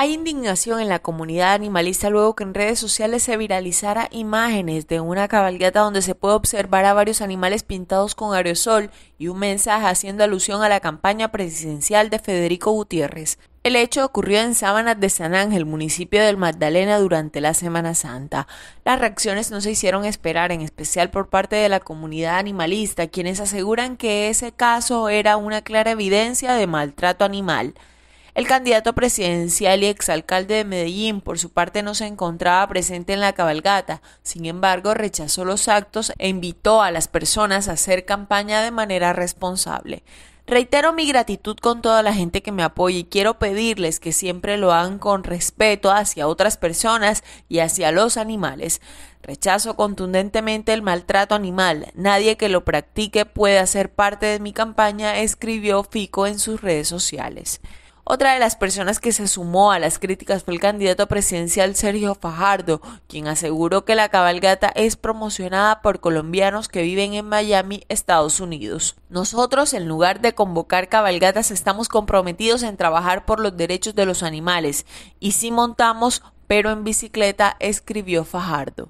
Hay indignación en la comunidad animalista luego que en redes sociales se viralizara imágenes de una cabalgata donde se puede observar a varios animales pintados con aerosol y un mensaje haciendo alusión a la campaña presidencial de Federico Gutiérrez. El hecho ocurrió en Sábanas de San Ángel, municipio del Magdalena, durante la Semana Santa. Las reacciones no se hicieron esperar, en especial por parte de la comunidad animalista, quienes aseguran que ese caso era una clara evidencia de maltrato animal. El candidato presidencial y exalcalde de Medellín, por su parte, no se encontraba presente en la cabalgata. Sin embargo, rechazó los actos e invitó a las personas a hacer campaña de manera responsable. Reitero mi gratitud con toda la gente que me apoya y quiero pedirles que siempre lo hagan con respeto hacia otras personas y hacia los animales. Rechazo contundentemente el maltrato animal. Nadie que lo practique puede hacer parte de mi campaña, escribió Fico en sus redes sociales. Otra de las personas que se sumó a las críticas fue el candidato presidencial Sergio Fajardo, quien aseguró que la cabalgata es promocionada por colombianos que viven en Miami, Estados Unidos. Nosotros, en lugar de convocar cabalgatas, estamos comprometidos en trabajar por los derechos de los animales y sí montamos, pero en bicicleta, escribió Fajardo.